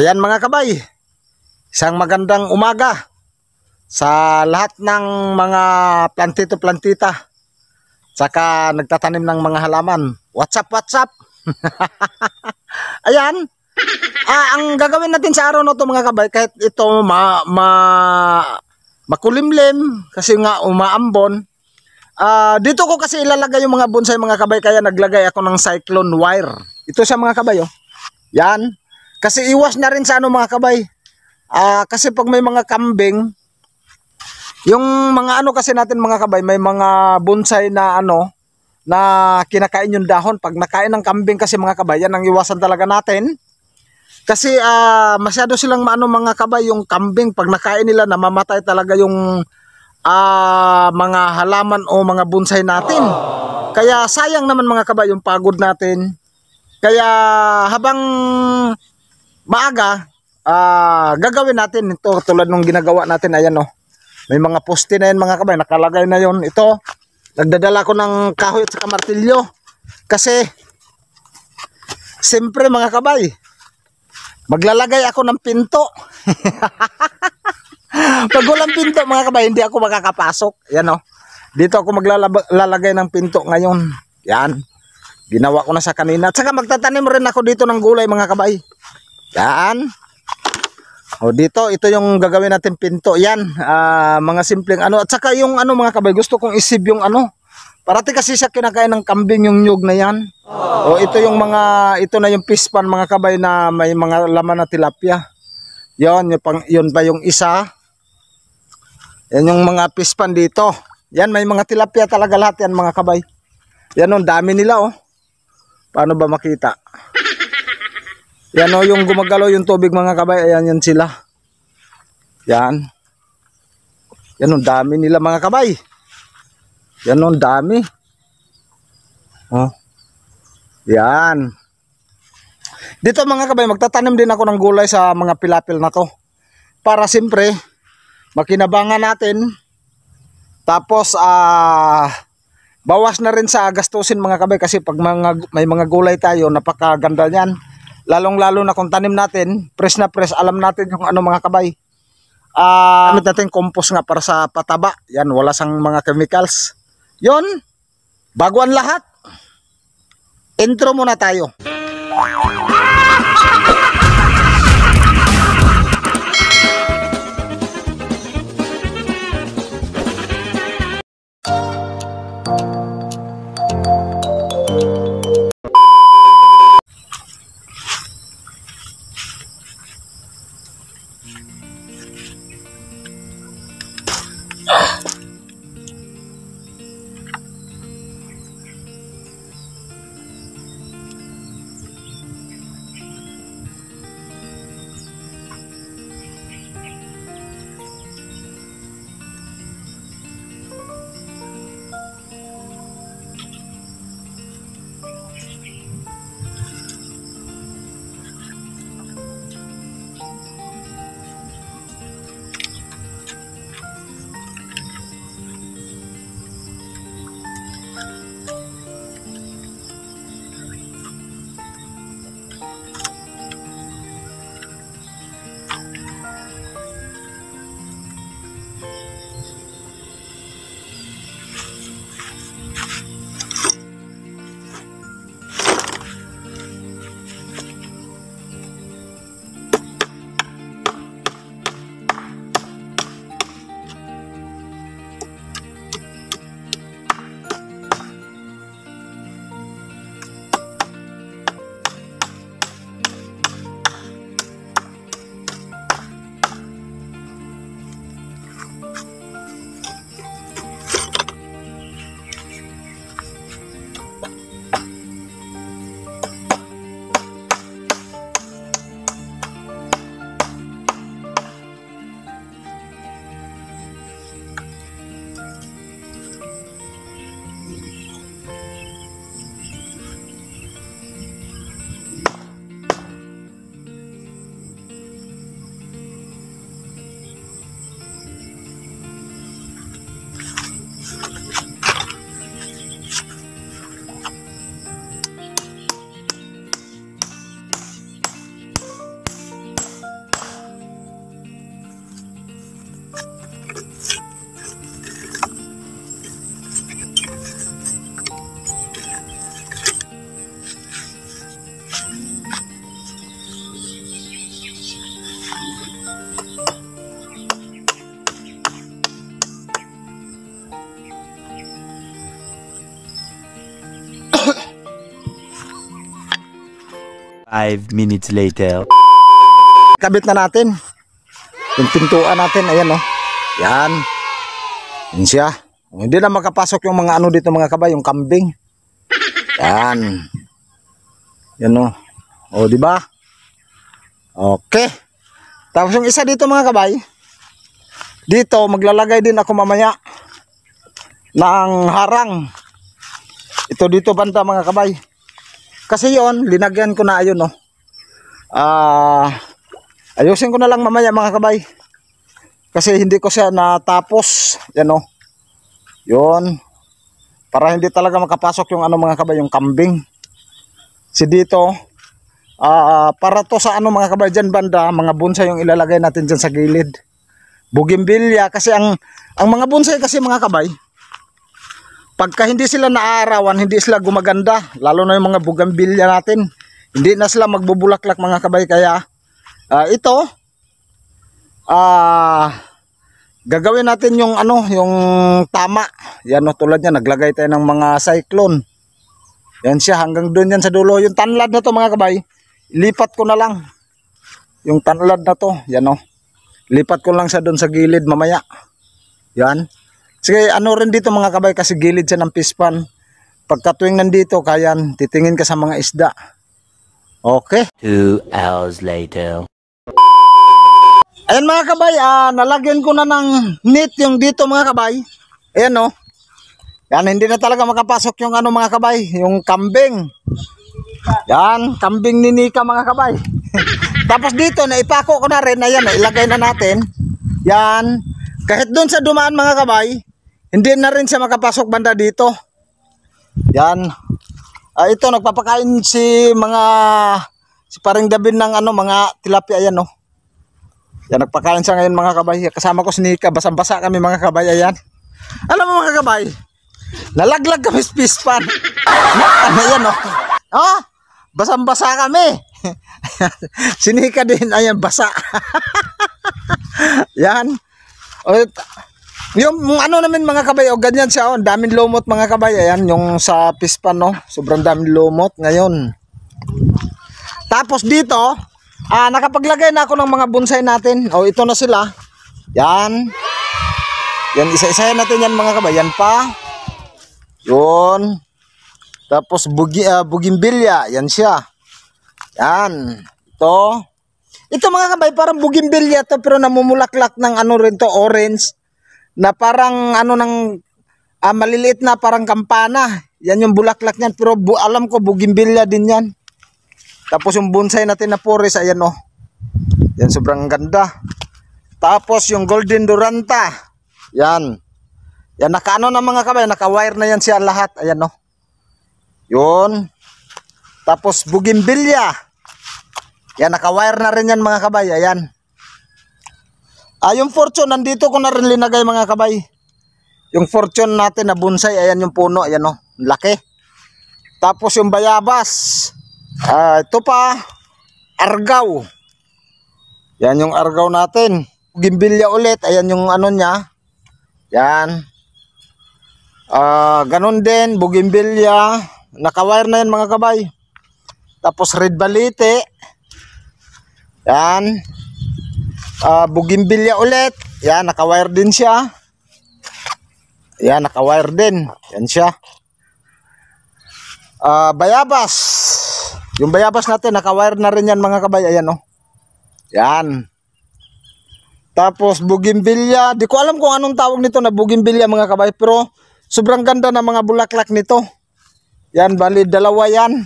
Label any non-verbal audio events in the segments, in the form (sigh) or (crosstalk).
Ayan mga kabay, isang magandang umaga sa lahat ng mga plantito-plantita saka nagtatanim ng mga halaman. What's up, what's up? (laughs) Ayan. Ah, ang gagawin natin sa araw na ito mga kabay, kahit ito ma, ma makulimlim kasi nga umaambon, Uh, dito ko kasi ilalagay yung mga bonsai mga kabay kaya naglagay ako ng cyclone wire. Ito siya mga kabay oh. Yan. Kasi iwas na rin sa ano mga kabay. Uh, kasi pag may mga kambing, yung mga ano kasi natin mga kabay, may mga bonsai na ano, na kinakain yung dahon. Pag nakain ng kambing kasi mga kabay, yan ang iwasan talaga natin. Kasi uh, masyado silang maano mga kabay, yung kambing, pag nakain nila, namamatay talaga yung uh, mga halaman o mga bonsai natin. Kaya sayang naman mga kabay yung pagod natin. Kaya habang maaga, uh, gagawin natin ito tulad nung ginagawa natin. Ayan no oh. May mga poste na yan mga kabay. Nakalagay na yon Ito, nagdadala ko ng kahoy at saka martilyo. Kasi, siyempre mga kabay, maglalagay ako ng pinto. (laughs) Pag walang pinto mga kabay, hindi ako makakapasok. Yan o. Oh. Dito ako maglalagay ng pinto ngayon. Yan. Ginawa ko na sa kanina. At saka magtatanim rin ako dito ng gulay mga kabay. Yan. O dito, ito yung gagawin natin pinto. Yan, uh, mga simpleng ano. At saka yung ano mga kabay, gusto kong isib yung ano. Parati kasi siya kinakain ng kambing yung nyug na yan. Aww. O ito yung mga, ito na yung pispan mga kabay na may mga laman na tilapia. Yan, yung pang, yun pa yung isa. Yan yung mga pispan dito. Yan, may mga tilapia talaga lahat yan mga kabay. Yan, ang dami nila oh. Paano ba makita? Yan o, yung gumagalo yung tubig mga kabay. Ayan, yan sila. Yan. Yan o, dami nila mga kabay. Yan o, dami. Oh. Yan. Dito mga kabay, magtatanim din ako ng gulay sa mga pilapil na to. Para siyempre, makinabangan natin. Tapos, ah... Uh, bawas na rin sa gastusin mga kabay kasi pag mga, may mga gulay tayo napakaganda niyan Lalong-lalo na kung tanim natin, press na press, alam natin kung ano mga kabay. Uh, gamit natin compost nga para sa pataba. Yan, wala sang mga chemicals. Yon, baguan lahat. Intro muna tayo. 5 minutes later. Kabit na natin. Yung pintuan natin, ayan oh. Yan. Yan siya. Hindi na makapasok yung mga ano dito mga kabay, yung kambing. Yan. Yan oh. Oh, di ba? Okay. Tapos yung isa dito mga kabay, dito maglalagay din ako mamaya ng harang. Ito dito banta mga kabay. Kasi yon linagyan ko na ayun no. Ah, uh, ayusin ko na lang mamaya mga kabay. Kasi hindi ko siya natapos, yan no. Yon. Para hindi talaga makapasok yung ano mga kabay, yung kambing. Si dito uh, para to sa ano mga kabay diyan banda, mga bunsa yung ilalagay natin diyan sa gilid. Bugimbilya kasi ang ang mga bunsa kasi mga kabay pagka hindi sila naaarawan, hindi sila gumaganda, lalo na yung mga bugambilya natin, hindi na sila magbubulaklak mga kabay. Kaya uh, ito, ah, uh, gagawin natin yung ano, yung tama. Yan o, tulad niya, naglagay tayo ng mga cyclone. Yan siya, hanggang doon yan sa dulo. Yung tanlad na to mga kabay, lipat ko na lang. Yung tanlad na to, yan o. Lipat ko lang sa doon sa gilid mamaya. Yan. Sige, ano rin dito mga kabay kasi gilid siya ng pispan. Pagka tuwing nandito, kayan, titingin ka sa mga isda. Okay. Two hours later. Ayan mga kabay, ah, nalagyan ko na ng net yung dito mga kabay. Ayan o. Oh. Yan, hindi na talaga makapasok yung ano mga kabay, yung kambing. Yan, kambing ni Nika mga kabay. (laughs) Tapos dito, naipako ko na rin, ayan, ilagay na natin. Yan, kahit doon sa dumaan mga kabay, hindi na rin siya makapasok banda dito. Yan. Uh, ito nagpapakain si mga si paring David ng ano mga tilapia ayan no. Oh. Yan nagpakain siya ngayon mga kabay. Kasama ko si Nika, basang-basa kami mga kabay yan. Alam mo mga kabay, nalaglag kami sa pispan. ano (laughs) yan oh. Oh, basang-basa kami. (laughs) si Nika din ayan basa. (laughs) yan. Oh, yung ano namin mga kabayo, ganyan siya. Oh. Daming lumot mga kabayo. Ayan, yung sa pispan, no? Sobrang daming lumot ngayon. Tapos dito, ah, nakapaglagay na ako ng mga bonsai natin. O, oh, ito na sila. Yan. Yan, isa-isahin natin yan mga kabayo. Yan pa. Yun. Tapos bugi, uh, bugimbilya. Yan siya. Yan. Ito. Ito mga kabayo, parang bugimbilya to pero namumulaklak ng ano rin to, orange na parang ano ng ah, maliliit na parang kampana. Yan yung bulaklak niyan pero bu alam ko bugimbilya din yan. Tapos yung bonsai natin na forest ayan oh. Yan sobrang ganda. Tapos yung golden duranta. Yan. Yan nakaano na mga kamay, naka-wire na yan siya lahat. Ayan oh. Yun. Tapos bugimbilya. Yan naka-wire na rin yan mga kabay. Ayan. Ah, yung fortune, nandito ko na rin linagay mga kabay. Yung fortune natin na bonsai, ayan yung puno, ayan o, oh, laki. Tapos yung bayabas, ah, ito pa, argaw. Yan yung argaw natin. Gimbilya ulit, ayan yung ano niya. Yan. Ah, ganun din, bugimbilya. Nakawire na yan mga kabay. Tapos red balite. Yan uh, ah, bugimbilya ulit. Yan, naka-wire din siya. Yan, naka-wire din. Yan siya. Uh, bayabas. Yung bayabas natin, naka-wire na rin yan mga kabay. Ayan o. Oh. Yan. Tapos bugimbilya. Di ko alam kung anong tawag nito na bugimbilya mga kabay. Pero sobrang ganda ng mga bulaklak nito. Yan, bali dalawa yan.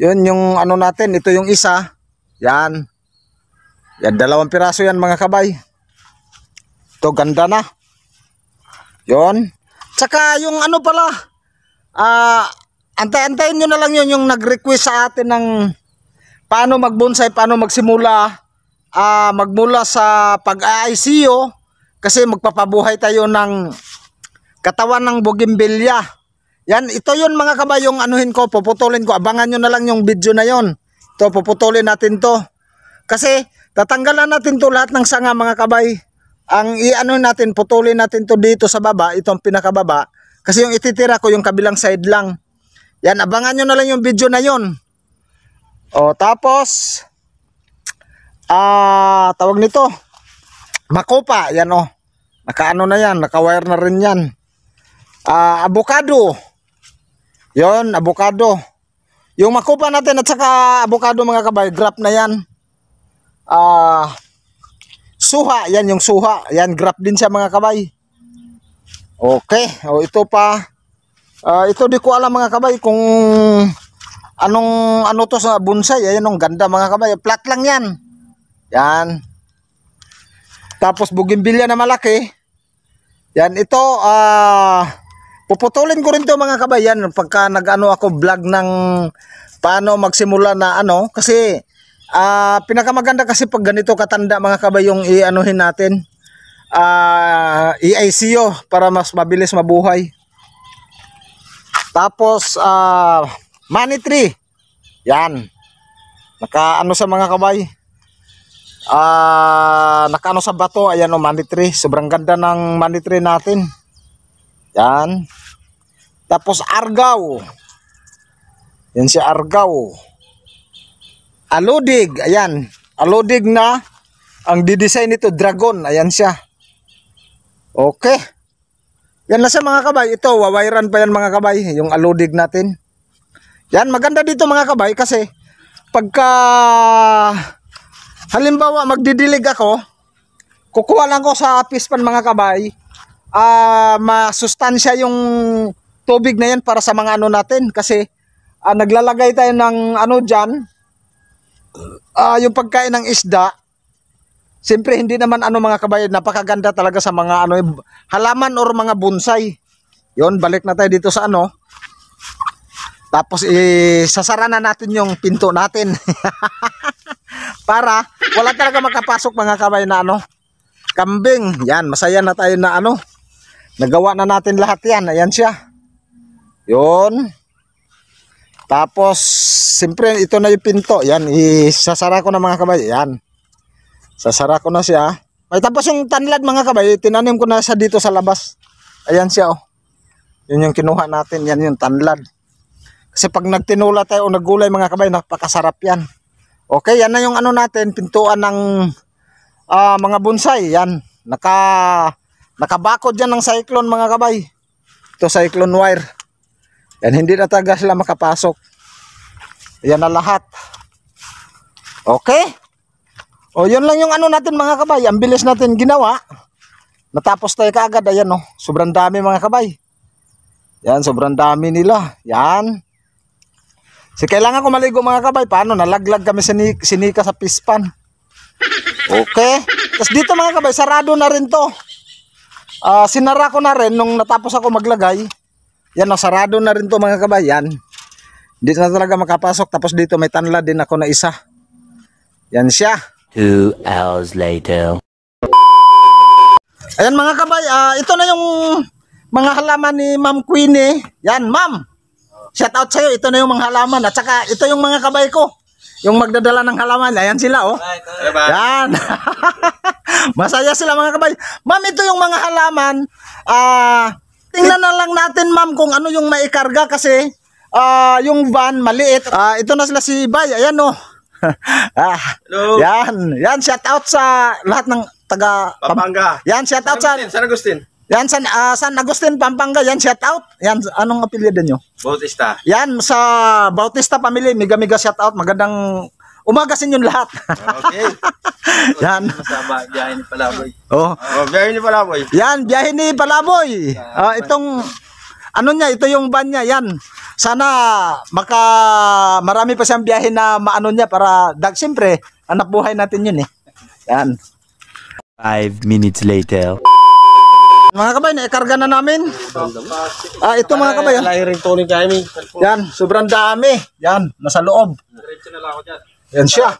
Yun yung ano natin. Ito yung isa. Yan. Yan, dalawang piraso yan mga kabay. To ganda na. Yon. Tsaka yung ano pala, ah, uh, antay-antayin nyo na lang yun yung nag-request sa atin ng paano magbonsay, paano magsimula, uh, magmula sa pag-ICO kasi magpapabuhay tayo ng katawan ng bugimbilya. Yan, ito yun mga kabay, yung anuhin ko, puputulin ko. Abangan nyo na lang yung video na yon. Ito, puputulin natin to. Kasi, Tatanggalan natin to lahat ng sanga mga kabay. Ang iano natin, putulin natin to dito sa baba, itong pinakababa. Kasi yung ititira ko yung kabilang side lang. Yan, abangan nyo na lang yung video na yon. O, tapos, ah, tawag nito, makopa, yan o. Nakaano na yan, nakawire na rin yan. Ah, abukado. Yon, abukado. Yung makupa natin at saka abukado mga kabay, grab na yan ah, uh, suha. Yan yung suha. Yan, graph din siya mga kabay. Okay. O, ito pa. Uh, ito di ko alam mga kabay kung anong ano to sa bonsai. Ayan, yung ganda mga kabay. Flat lang yan. Yan. Tapos bugimbilya na malaki. Yan, ito, ah, uh, puputulin ko rin to mga kabay. Yan, pagka nag-ano ako vlog ng paano magsimula na ano. Kasi, Ah, uh, pinakamaganda kasi pag ganito katanda mga kabayong iaanuhin natin. Ah, uh, i para mas mabilis mabuhay. Tapos ah uh, money tree. Yan. Nakaano sa mga kabay. Ah, uh, nakaano sa bato, ayan oh money tree. Sobrang ganda ng money tree natin. Yan. Tapos argaw. Yan si argaw aludig. Ayan. Aludig na. Ang didesign nito, dragon. Ayan siya. Okay. Yan na siya mga kabay. Ito, wawairan pa yan mga kabay. Yung aludig natin. Yan, maganda dito mga kabay kasi pagka halimbawa magdidilig ako, kukuha lang ko sa pispan mga kabay, uh, masustansya yung tubig na yan para sa mga ano natin kasi uh, naglalagay tayo ng ano dyan, uh, yung pagkain ng isda, siyempre hindi naman ano mga kabayan, napakaganda talaga sa mga ano, halaman or mga bonsai. Yon, balik na tayo dito sa ano. Tapos isasara eh, na natin yung pinto natin. (laughs) Para wala talaga makapasok mga kamay na ano. Kambing. Yan, masaya na tayo na ano. Nagawa na natin lahat yan. Ayan siya. Yon. Tapos, siyempre, ito na yung pinto. Yan, isasara ko na mga kabay. Yan. Sasara ko na siya. May tapos yung tanlad mga kabay. Tinanim ko na sa dito sa labas. Ayan siya, oh. Yun yung kinuha natin. Yan yung tanlad. Kasi pag nagtinula tayo o naggulay mga kabay, napakasarap yan. Okay, yan na yung ano natin, pintuan ng uh, mga bonsai. Yan, naka, nakabakod yan ng cyclone mga kabay. Ito cyclone wire. And hindi na talaga sila makapasok. Yan na lahat. Okay? O yun lang yung ano natin mga kabay. Ang bilis natin ginawa. Natapos tayo kaagad. Ayan o. Oh. Sobrang dami mga kabay. Yan. Sobrang dami nila. Yan. Si kailangan ko maligo mga kabay. Paano? Nalaglag kami sinika, sinika sa pispan. Okay. Tapos dito mga kabay. Sarado na rin to. Uh, sinara ko na rin nung natapos ako maglagay. Yan, nasarado na rin to mga kabayan. Hindi na talaga makapasok. Tapos dito may tanla din ako na isa. Yan siya. 2 hours later. Ayan mga kabay, uh, ito na yung mga halaman ni Ma'am Queenie. Eh. Yan, Ma'am. Shout out sa'yo. Ito na yung mga halaman. At saka ito yung mga kabay ko. Yung magdadala ng halaman. Ayan sila, oh. Bye, bye. Yan. (laughs) Masaya sila mga kabay. Ma'am, ito yung mga halaman. Ah... Uh, Tingnan na lang natin ma'am kung ano yung maikarga kasi uh, yung van maliit. Uh, ito na sila si Bay. Ayan oh. (laughs) ah, Yan, yan shout out sa lahat ng taga Pampanga. Yan shout out sa San Agustin. Yan San uh, San Agustin Pampanga, yan shout out. Yan anong apelyido niyo? Bautista. Yan sa Bautista family, mega mega shout out. Magandang umagasin yun lahat. Okay. (laughs) Yan. Masama, biyahe ni Palaboy. Oh. oh biyahe ni Palaboy. Yan, biyahe ni Palaboy. Uh, itong, ano niya, ito yung van niya, yan. Sana, maka, marami pa siyang biyahe na maano niya para, dag, siyempre, anak buhay natin yun eh. Yan. Five minutes later. Mga kabay, naikarga na namin. Ah, ito mga kabay. Ah. Lahiring tuloy kami. Yan, sobrang dami. Yan, nasa loob. Diretso na lang ako dyan. Yan siya.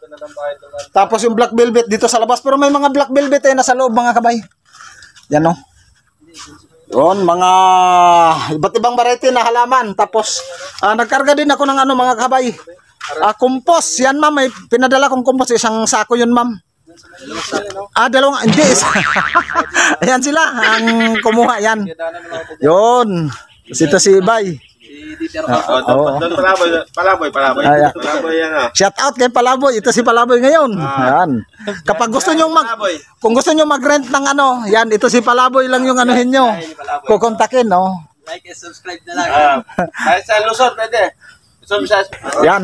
Tapos yung black velvet dito sa labas. Pero may mga black velvet eh nasa loob mga kabay. Yan o. Oh. No? Yun, mga iba't ibang variety na halaman. Tapos, uh, nagkarga din ako ng ano mga kabay. Uh, ah, compost. Yan ma'am, may pinadala kong compost. Isang sako yun ma'am. Ah, dalawang, hindi. (laughs) Ayan sila, ang kumuha yan. Yun, sito si Ibay. Peter Castro. Ah, Palaboy, Palaboy, Palaboy. Ah. Palaboy yan ah. Shout out kay Palaboy. Ito si Palaboy ngayon. Ah. Yan. Kapag gusto niyo mag Palaboy. Kung gusto niyo mag-rent ng ano, yan ito si Palaboy lang yung anuhin niyo. Kukontakin no. Like and subscribe na lang. Ah. sa Luzon pwede. Luzon Visayas. Yan.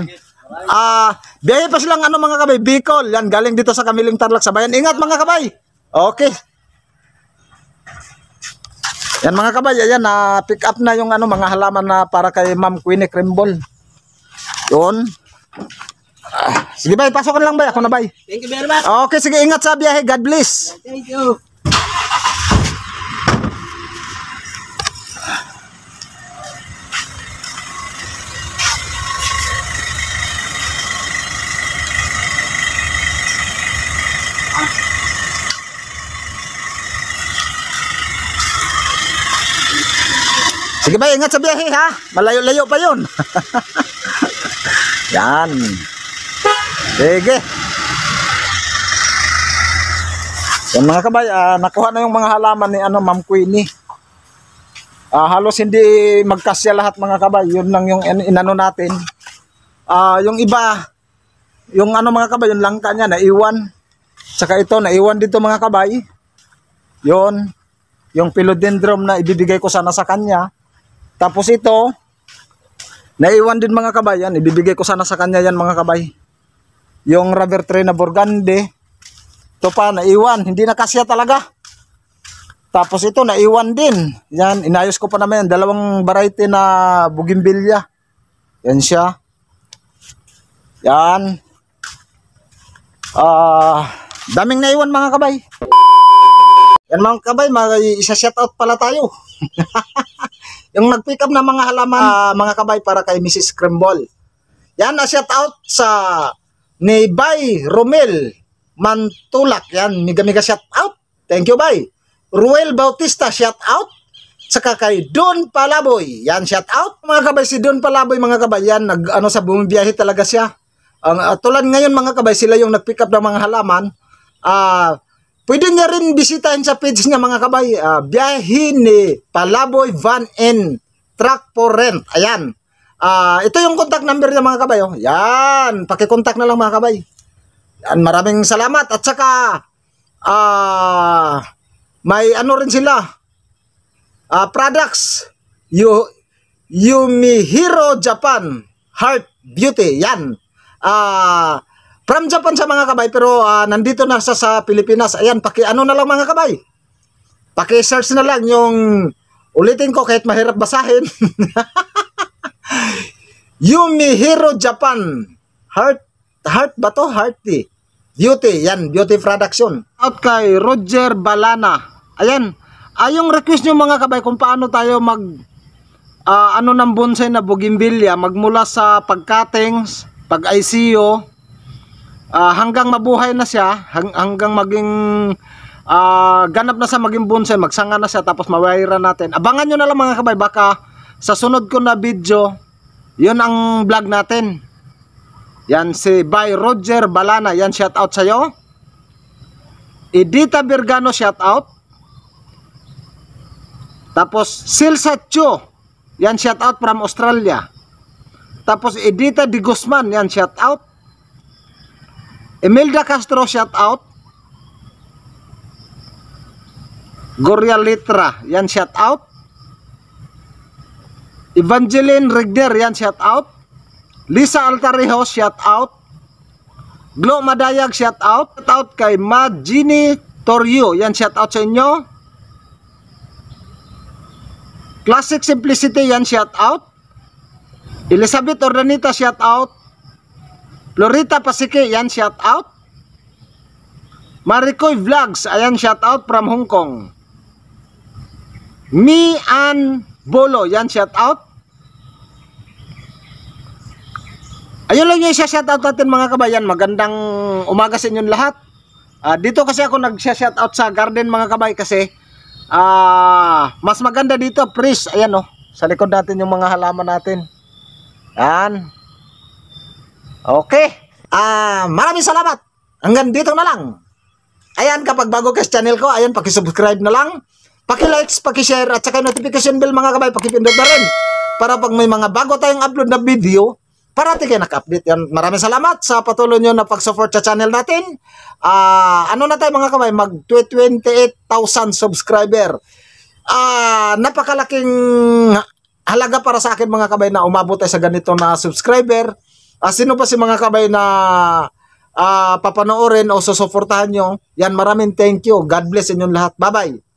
Ah, uh, biyaya pa silang ano mga kabay, Bicol. Yan galing dito sa Kamiling Tarlac sa bayan. Ingat mga kabay. Okay. Yan mga kabay, ayan na pick up na yung ano mga halaman na para kay Ma'am Queenie Crembol. Yun. Ah, sige bay, pasok lang bay ako na bay. Thank you very much. Okay, sige ingat sa biyahe. God bless. Thank you. Sige ba, ingat sa biyahe ha. Malayo-layo pa yun. (laughs) Yan. Sige. Yan mga kabay, uh, nakuha na yung mga halaman ni ano, Ma'am Queenie. Uh, halos hindi magkasya lahat mga kabay. Yun lang yung in inano natin. Uh, yung iba, yung ano mga kabay, yung langka niya, naiwan. Saka ito, naiwan dito mga kabay. Yun. Yung philodendron na ibibigay ko sana sa kanya tapos ito, naiwan din mga kabay. Yan, ibibigay ko sana sa kanya yan mga kabay. Yung rubber tray na burgundy. Ito pa, naiwan. Hindi na kasya talaga. Tapos ito, naiwan din. Yan, inayos ko pa naman yan. Dalawang variety na bugimbilya. Yan siya. Yan. Ah, uh, daming naiwan mga kabay. Yan mga kabay, mag isa shoutout pala tayo. (laughs) Yung nag-pick up ng mga halaman, uh, mga kabay para kay Mrs. Crembol. Yan, na shout out sa ni Romel Mantulak. Yan, miga-miga shout out. Thank you, bye. Ruel Bautista, shout out. Saka kay Don Palaboy. Yan, shout out. Mga kabay, si Don Palaboy, mga kabay, yan, nag, ano, sa bumibiyahe talaga siya. Ang uh, tulad ngayon, mga kabay, sila yung nag-pick up ng mga halaman. Ah, uh, Pwede niya rin bisitahin sa page niya mga kabay. Uh, ah, biyahin ni Palaboy Van N. Truck for Rent. Ayan. Uh, ito yung contact number niya mga kabay. Oh. Yan. Pakicontact na lang mga kabay. Yan. Maraming salamat. At saka uh, may ano rin sila. Uh, products. Yu Yumihiro Japan. Heart Beauty. Yan. Ah... Uh, From Japan sa mga kabay pero uh, nandito na sa, sa Pilipinas. Ayan, paki ano na lang mga kabay. Paki-search na lang yung ulitin ko kahit mahirap basahin. (laughs) Yumihiro Japan. Heart heart ba to? Hearty. Eh. Beauty, yan, beauty production yun. Out kay Roger Balana. Ayan, ay ah, request nyo mga kabay kung paano tayo mag uh, ano ng bonsai na bougainvillea magmula sa pagkatings, pag-ICO, uh, hanggang mabuhay na siya hang, hanggang maging uh, ganap na sa maging bonsai magsanga na siya tapos mawira natin abangan nyo na lang mga kabay baka sa sunod ko na video yun ang vlog natin yan si by Roger Balana yan shout out sa sa'yo Edita Bergano shout out tapos Silsa Chu yan shout out from Australia tapos Edita Di Guzman yan shout out Imelda Castro shout out. Gorya Litra, yan shout out. Evangeline Rigder, yan shout out. Lisa Altarejo, shout out. Glo Madayag, shout out. Shout out kay Magini Torrio, yan shout out sa inyo. Classic Simplicity, yan shout out. Elizabeth Ordanita, shout out. Florita Pasike, yan shout out. Maricoy Vlogs, ayan shout out from Hong Kong. Mi An Bolo, yan shout out. Ayun lang yung shout out natin mga kabayan. Magandang umaga sa inyong lahat. Uh, dito kasi ako nag-shout out sa garden mga kabay kasi uh, mas maganda dito, priest. Ayan oh, sa likod natin yung mga halaman natin. Yan. Okay. Ah, uh, maraming salamat. Hanggang dito na lang. Ayan, kapag bago ka sa channel ko, ayan, paki-subscribe na lang. Paki-likes, paki-share, at saka notification bell mga kabay, paki-pindot na rin. Para pag may mga bago tayong upload na video, parating kayo naka-update. Yan. Maraming salamat sa patuloy nyo na pag-support sa channel natin. Uh, ano na tayo mga kabay, mag 28,000 subscriber. Uh, napakalaking halaga para sa akin mga kabay na umabot tayo sa ganito na subscriber Uh, sino pa si mga kabay na uh, papanoorin o susuportahan nyo? Yan, maraming thank you. God bless inyong lahat. Bye-bye.